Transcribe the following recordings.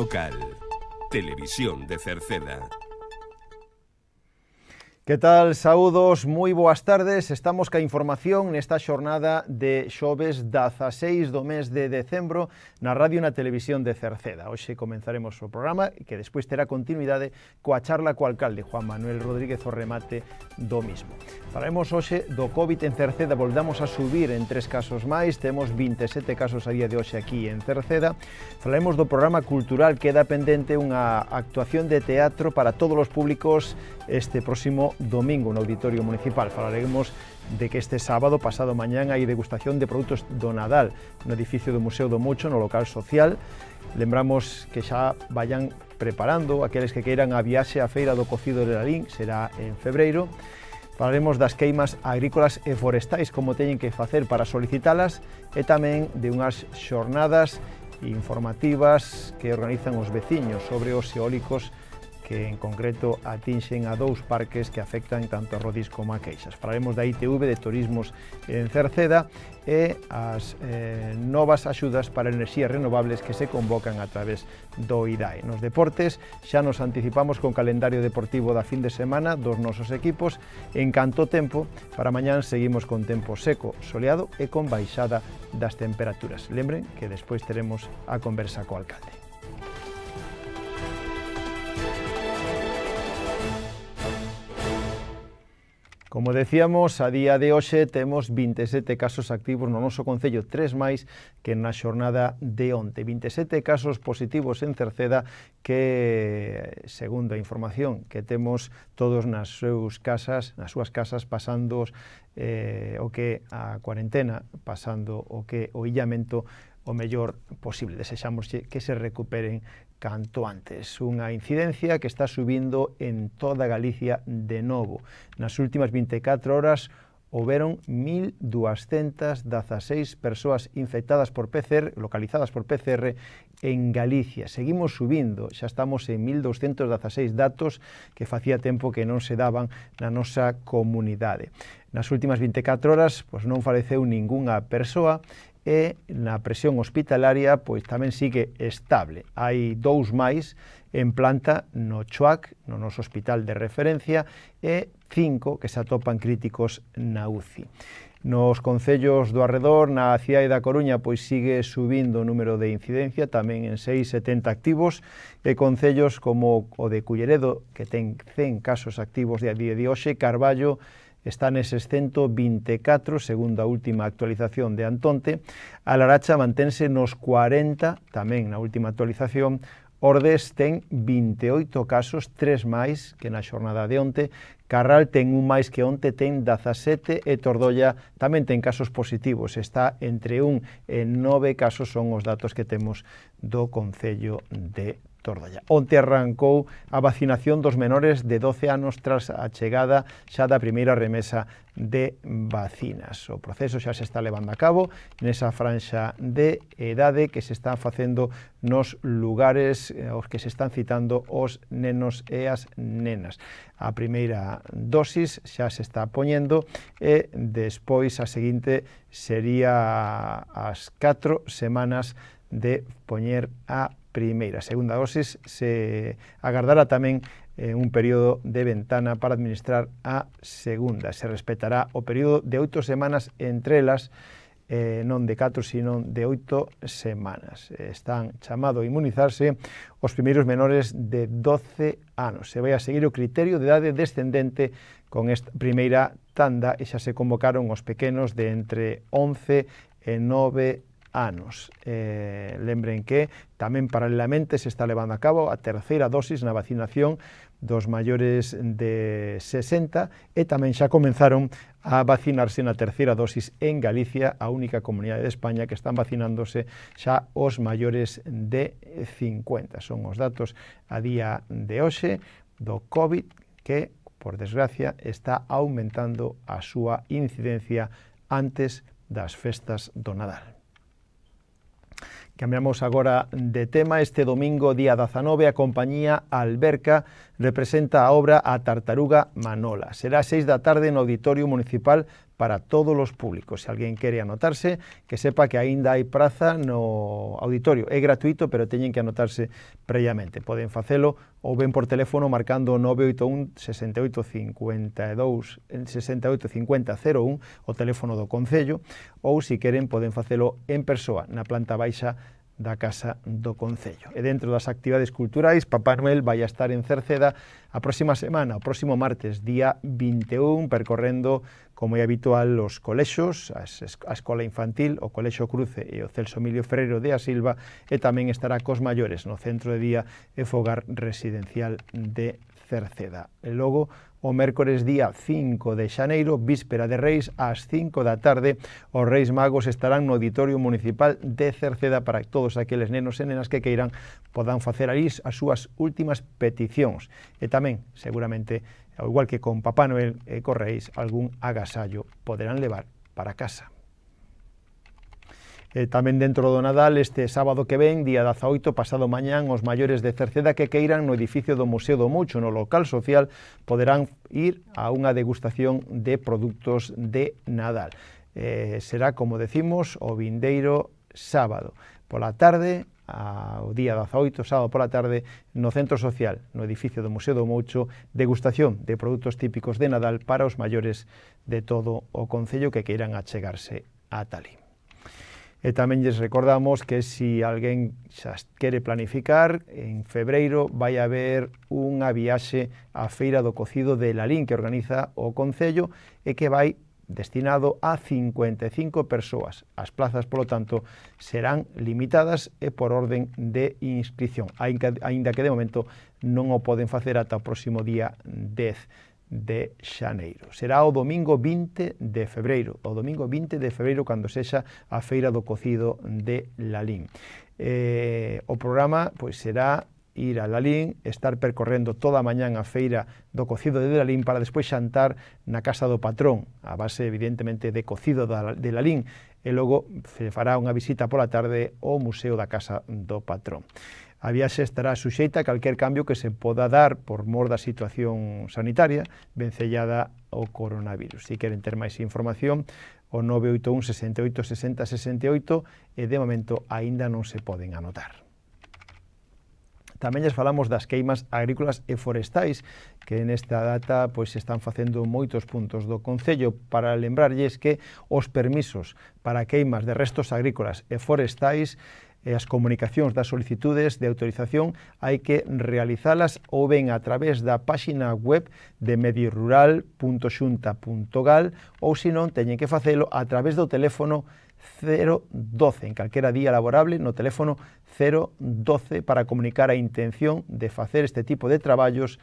local. Televisión de Cerceda. Que tal? Saúdos, moi boas tardes. Estamos ca información nesta xornada de xoves 16 do mes de decembro na radio e na televisión de Cerceda. Hoxe comenzaremos o programa que despois terá continuidade coa charla co alcalde Juan Manuel Rodríguez o remate do mismo. Faremos hoxe do COVID en Cerceda, voldamos a subir en tres casos máis, temos 27 casos a día de hoxe aquí en Cerceda. Falaremos do programa cultural, que dá pendente unha actuación de teatro para todos os públicos este próximo domingo un auditorio municipal. Hablaremos de que este sábado, pasado mañana, hay degustación de productos Donadal, un edificio de Museo do Mucho, no local social. Lembramos que ya vayan preparando aquellos que queiran a Feira do Cocido de Lalín, será en febrero. Falaremos las queimas agrícolas e forestales... como tienen que hacer para solicitarlas... ...y e también de unas jornadas informativas que organizan los vecinos sobre os eólicos que en concreto atinxen a dous parques que afectan tanto a Rodis como a Queixas. Falaremos da ITV de turismos en Cerceda e as eh, novas axudas para enerxías renovables que se convocan a través do IDAE. Nos deportes xa nos anticipamos con calendario deportivo da fin de semana dos nosos equipos en canto tempo para mañán seguimos con tempo seco, soleado e con baixada das temperaturas. Lembren que despois teremos a conversa co alcalde. Como decíamos, a día de hoxe temos 27 casos activos no noso Concello, tres máis que na xornada de onte. 27 casos positivos en Cerceda que, segundo a información que temos todos nas seus casas, nas súas casas pasando eh, o que a cuarentena, pasando o que o illamento o mellor posible. Desexamos que se recuperen canto antes. Unha incidencia que está subindo en toda Galicia de novo. Nas últimas 24 horas houberon 1.216 persoas infectadas por PCR, localizadas por PCR en Galicia. Seguimos subindo, xa estamos en 1.216 datos que facía tempo que non se daban na nosa comunidade. Nas últimas 24 horas pois non faleceu ningunha persoa e na presión hospitalaria pois tamén sigue estable. Hai dous máis en planta no CHOAC, no noso hospital de referencia, e cinco que se atopan críticos na UCI. Nos concellos do arredor, na cidade da Coruña, pois sigue subindo o número de incidencia, tamén en 670 activos, e concellos como o de Culleredo, que ten 100 casos activos de a día de hoxe, Carballo, está neses 124, segundo a última actualización de Antonte. A Laracha mantense nos 40, tamén na última actualización, Ordes ten 28 casos, 3 máis que na xornada de onte, Carral ten un máis que onte, ten 17 e Tordolla tamén ten casos positivos, está entre un e nove casos son os datos que temos do Concello de Tordalla. Onte arrancou a vacinación dos menores de 12 anos tras a chegada xa da primeira remesa de vacinas. O proceso xa se está levando a cabo nesa franxa de edade que se está facendo nos lugares aos eh, que se están citando os nenos e as nenas. A primeira dosis xa se está poñendo e despois a seguinte sería as 4 semanas de poñer a primeira. Segunda dosis se agardará tamén eh, un período de ventana para administrar a segunda. Se respetará o período de oito semanas entre elas, eh, non de 4, sino de 8 semanas. Están chamado a inmunizarse os primeiros menores de 12 anos. Se vai a seguir o criterio de idade descendente con esta primeira tanda e xa se convocaron os pequenos de entre 11 e 9 anos. Eh, lembren que tamén paralelamente se está levando a cabo a terceira dosis na vacinación dos maiores de 60 e tamén xa comenzaron a vacinarse na terceira dosis en Galicia, a única comunidade de España que están vacinándose xa os maiores de 50. Son os datos a día de hoxe do COVID que, por desgracia, está aumentando a súa incidencia antes das festas do Nadal. Cambiamos ahora de tema. Este domingo, día 19, a compañía Alberca representa a obra A Tartaruga Manola. Será seis la tarde en Auditorio Municipal para todos os públicos. Se alguén quere anotarse, que sepa que aínda hai praza no auditorio. É gratuito, pero teñen que anotarse previamente. Poden facelo ou ben por teléfono marcando 981 68 52 01 o teléfono do Concello ou, se si queren, poden facelo en persoa na planta baixa da Casa do Concello. E dentro das actividades culturais, Papá Noel vai a estar en Cerceda a próxima semana, o próximo martes, día 21, percorrendo, como é habitual, os colexos, a Escola Infantil, o Colexo Cruce e o Celso Emilio Ferreiro de A Silva, e tamén estará cos maiores no Centro de Día e Fogar Residencial de Cerceda. E logo, o mércores día 5 de xaneiro, víspera de Reis, ás 5 da tarde. Os Reis Magos estarán no Auditorio Municipal de Cerceda para que todos aqueles nenos e nenas que queiran podan facer ali as súas últimas peticións. E tamén, seguramente, ao igual que con Papá Noel e Correis, algún agasallo poderán levar para casa eh, tamén dentro do Nadal este sábado que ven, día 18, pasado mañán, os maiores de Cerceda que queiran no edificio do Museo do Mucho, no local social, poderán ir a unha degustación de produtos de Nadal. Eh, será, como decimos, o vindeiro sábado. Pola tarde, ao día 18, sábado pola tarde, no Centro Social, no edificio do Museo do Moucho, degustación de produtos típicos de Nadal para os maiores de todo o Concello que queiran achegarse a Talí. E tamén lles recordamos que se si alguén xa quere planificar, en febreiro vai haber unha viaxe á Feira do Cocido de Lalín que organiza o Concello e que vai destinado a 55 persoas. As plazas, polo tanto, serán limitadas e por orden de inscripción, aínda que de momento non o poden facer ata o próximo día 10 de Xaneiro. Será o domingo 20 de febreiro, o domingo 20 de febreiro cando sexa a Feira do Cocido de Lalín. Eh, o programa pois será ir a Lalín, estar percorrendo toda a mañán a feira do cocido de Lalín para despois xantar na casa do patrón, a base evidentemente de cocido de Lalín, e logo se fará unha visita pola tarde ao Museo da Casa do Patrón a viaxe estará suxeita a calquer cambio que se poda dar por mor da situación sanitaria vencellada o coronavirus. Se queren ter máis información, o 981 68 60 68 e de momento aínda non se poden anotar. Tamén lles falamos das queimas agrícolas e forestais que nesta data pois están facendo moitos puntos do Concello para lembrarlles que os permisos para queimas de restos agrícolas e forestais e eh, as comunicacións das solicitudes de autorización hai que realizalas ou ben a través da páxina web de medirural.xunta.gal ou senón teñen que facelo a través do teléfono 012, en calquera día laborable, no teléfono 012 para comunicar a intención de facer este tipo de traballos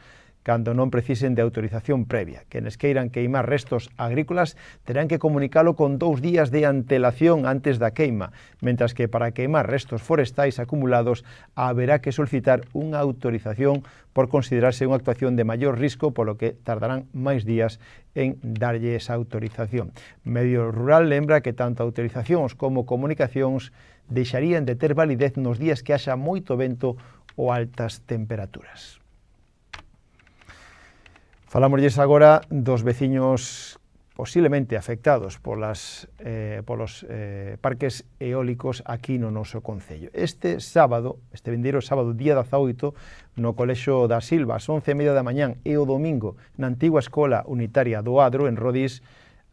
cando non precisen de autorización previa. Quenes queiran queimar restos agrícolas terán que comunicalo con dous días de antelación antes da queima, mentras que para queimar restos forestais acumulados haberá que solicitar unha autorización por considerarse unha actuación de maior risco, polo que tardarán máis días en darlle esa autorización. Medio Rural lembra que tanto autorizacións como comunicacións deixarían de ter validez nos días que haxa moito vento ou altas temperaturas. Falámoslles agora dos veciños posiblemente afectados polas, eh, polos eh, parques eólicos aquí no noso Concello. Este sábado, este vendero sábado, día 18, no Colexo da Silva, ás 11.30 da mañán e o domingo na antigua Escola Unitaria do Adro, en Rodís,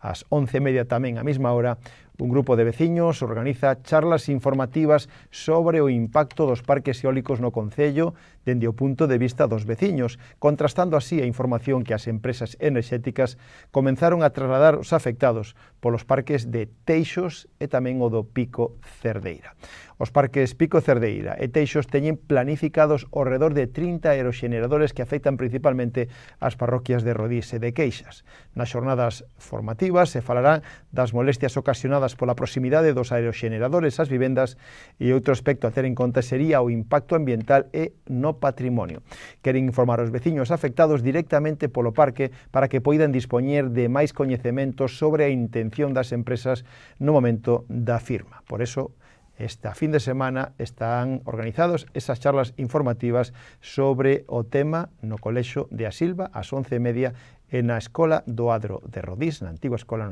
ás 11.30 tamén, a mesma hora, Un grupo de veciños organiza charlas informativas sobre o impacto dos parques eólicos no Concello dende o punto de vista dos veciños, contrastando así a información que as empresas enerxéticas comenzaron a trasladar os afectados polos parques de Teixos e tamén o do Pico Cerdeira. Os parques Pico Cerdeira e Teixos teñen planificados ao redor de 30 aeroxeneradores que afectan principalmente as parroquias de Rodís e de Queixas. Nas xornadas formativas se falará das molestias ocasionadas pola proximidade dos aeroxeneradores ás vivendas e outro aspecto a ter en conta sería o impacto ambiental e no patrimonio. Queren informar os veciños afectados directamente polo parque para que poidan dispoñer de máis coñecementos sobre a intención das empresas no momento da firma. Por eso, esta fin de semana están organizados esas charlas informativas sobre o tema no Colexo de A Silva ás 11:30 e a Escola do Adro de Rodís, na antiga Escola,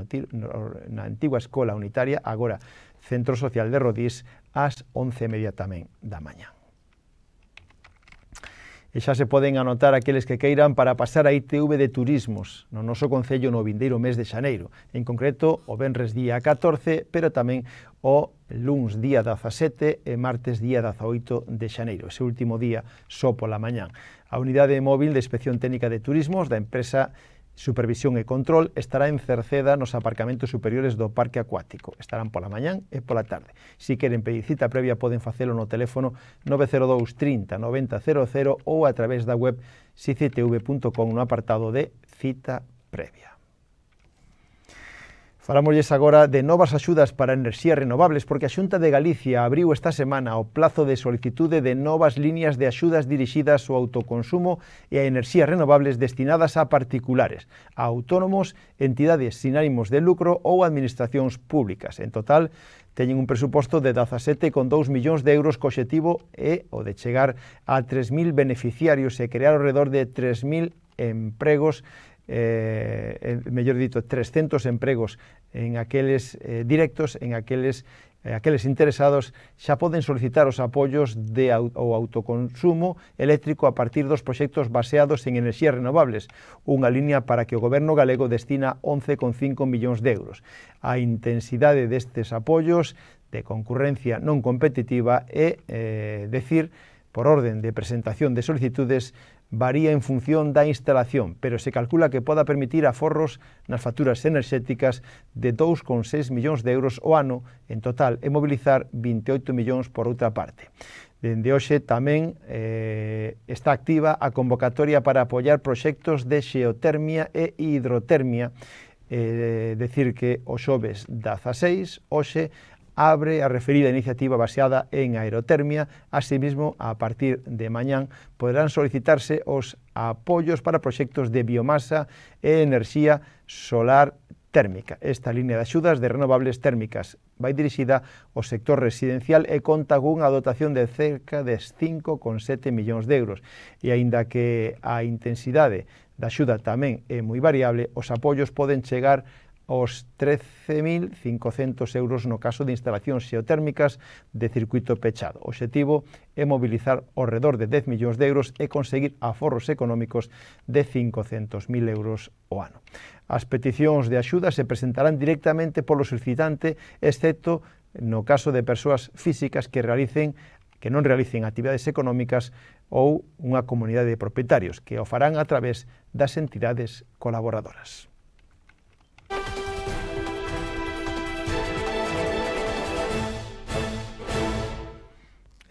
na antigua escola Unitaria, agora Centro Social de Rodís, ás 11:30 tamén da mañá. E xa se poden anotar aqueles que queiran para pasar a ITV de Turismos no noso Concello no vindeiro mes de Xaneiro. En concreto, o Benres día 14, pero tamén o luns día 17 e martes día 18 de Xaneiro, ese último día só pola mañán. A unidade móvil de inspección técnica de turismos da empresa supervisión e control estará en Cerceda nos aparcamentos superiores do parque acuático. Estarán pola mañán e pola tarde. Si queren pedir cita previa poden facelo no teléfono 902 30 9000 ou a través da web sictv.com no apartado de cita previa. Falámoslles agora de novas axudas para enerxías renovables porque a Xunta de Galicia abriu esta semana o plazo de solicitude de novas líneas de axudas dirixidas ao autoconsumo e a enerxías renovables destinadas a particulares, a autónomos, entidades sin ánimos de lucro ou administracións públicas. En total, teñen un presuposto de 17,2 millóns de euros co objetivo e o de chegar a 3.000 beneficiarios e crear ao redor de 3.000 empregos eh, mellor dito, 300 empregos en aqueles eh, directos, en aqueles eh, aqueles interesados xa poden solicitar os apoios de au, ao autoconsumo eléctrico a partir dos proxectos baseados en enerxías renovables, unha liña para que o goberno galego destina 11,5 millóns de euros. A intensidade destes apoios de concurrencia non competitiva é eh, decir, por orden de presentación de solicitudes, varía en función da instalación, pero se calcula que poda permitir aforros nas facturas enerxéticas de 2,6 millóns de euros o ano en total e mobilizar 28 millóns por outra parte. Dende hoxe tamén eh, está activa a convocatoria para apoiar proxectos de xeotermia e hidrotermia eh, decir que o xoves 16 hoxe abre a referida iniciativa baseada en aerotermia. Asimismo, a partir de mañán poderán solicitarse os apoios para proxectos de biomasa e enerxía solar térmica. Esta línea de axudas de renovables térmicas vai dirixida ao sector residencial e conta cunha dotación de cerca de 5,7 millóns de euros. E aínda que a intensidade da axuda tamén é moi variable, os apoios poden chegar a os 13.500 euros no caso de instalacións xeotérmicas de circuito pechado. O objetivo é mobilizar ao redor de 10 millóns de euros e conseguir aforros económicos de 500.000 euros o ano. As peticións de axuda se presentarán directamente polo solicitante, excepto no caso de persoas físicas que realicen que non realicen actividades económicas ou unha comunidade de propietarios, que o farán a través das entidades colaboradoras.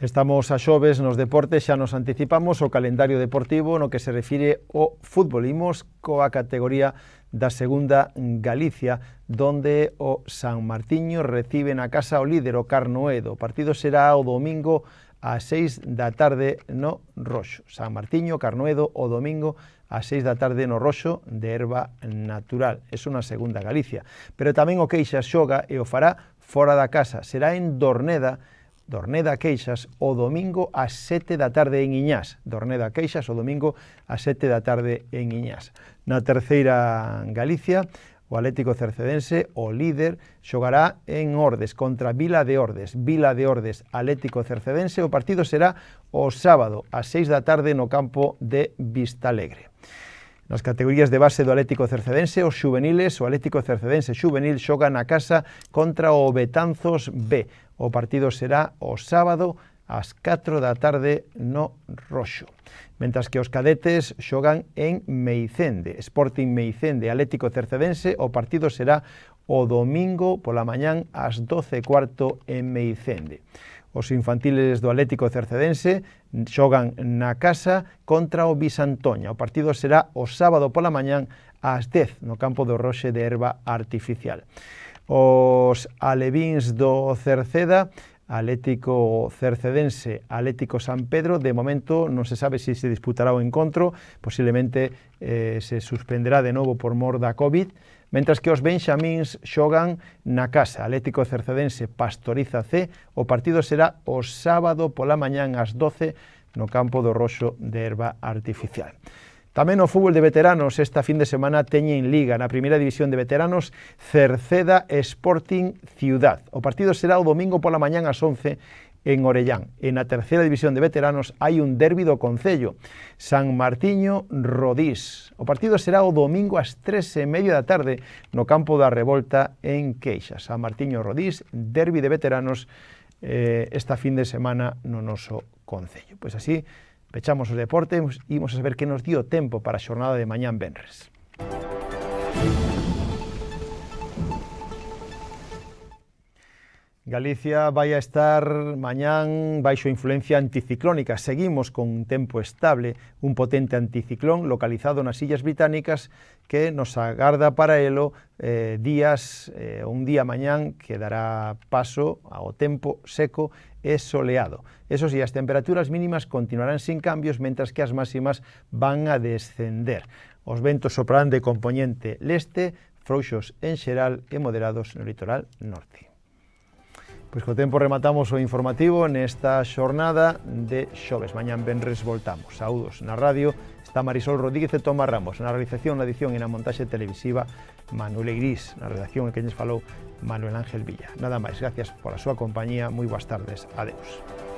Estamos a xoves nos deportes, xa nos anticipamos o calendario deportivo no que se refire o fútbol. Imos coa categoría da segunda Galicia, donde o San Martiño recibe na casa o líder, o Carnoedo. O partido será o domingo a 6 da tarde no Roxo. San Martiño, Carnoedo, o domingo a 6 da tarde no Roxo de Herba Natural. É unha segunda Galicia. Pero tamén o Queixas xoga e o fará fora da casa. Será en Dorneda, Dorneda Queixas o domingo ás 7 da tarde en Iñás. Dorneda Queixas o domingo ás 7 da tarde en Iñás. Na terceira Galicia, o Atlético Cercedense, o líder, xogará en Ordes contra Vila de Ordes. Vila de Ordes, Atlético Cercedense, o partido será o sábado ás 6 da tarde no campo de Vistalegre. Nas categorías de base do Atlético Cercedense, os xuveniles, o Atlético Cercedense xuvenil xoga na casa contra o Betanzos B. O partido será o sábado ás 4 da tarde no Roxo. Mentras que os cadetes xogan en Meicende, Sporting Meicende, Atlético Cercedense, o partido será o domingo pola mañán ás 12 cuarto en Meicende. Os infantiles do Atlético Cercedense xogan na casa contra o Bisantoña. O partido será o sábado pola mañán ás 10 no campo do Roxe de Herba Artificial. Os alevíns do Cerceda Atlético Cercedense, Atlético San Pedro, de momento non se sabe se si se disputará o encontro, posiblemente eh, se suspenderá de novo por mor da COVID, mentras que os benxamins xogan na casa. Atlético Cercedense pastoriza C. O partido será o sábado pola mañán ás 12 no campo do Roxo de Herba Artificial. Tamén o fútbol de veteranos esta fin de semana teñen liga na primeira división de veteranos Cerceda Sporting Ciudad. O partido será o domingo pola mañán ás 11 en Orellán. En a terceira división de veteranos hai un derbi do Concello, San Martiño Rodís. O partido será o domingo ás tres e media da tarde no campo da Revolta en Queixa. San Martiño Rodís, derbi de veteranos eh, esta fin de semana no noso Concello. Pois así, pechamos o deporte, imos a saber que nos dio tempo para a xornada de mañán Benres. Música Galicia vai a estar mañán baixo influencia anticiclónica. Seguimos con tempo estable, un potente anticiclón localizado nas Illas Británicas que nos agarda para elo eh, días, eh, un día mañán que dará paso ao tempo seco e soleado. Eso sí, as temperaturas mínimas continuarán sin cambios, mentras que as máximas van a descender. Os ventos soprarán de componente leste, frouxos en xeral e moderados no litoral norte. Pois co tempo rematamos o informativo nesta xornada de xoves. Mañan venres voltamos. Saúdos na radio. Está Marisol Rodríguez e Tomás Ramos. Na realización, na edición e na montaxe televisiva, Manuel Eirís. Na redacción, que lles falou, Manuel Ángel Villa. Nada máis. Gracias pola súa compañía. Moi boas tardes. Adeus.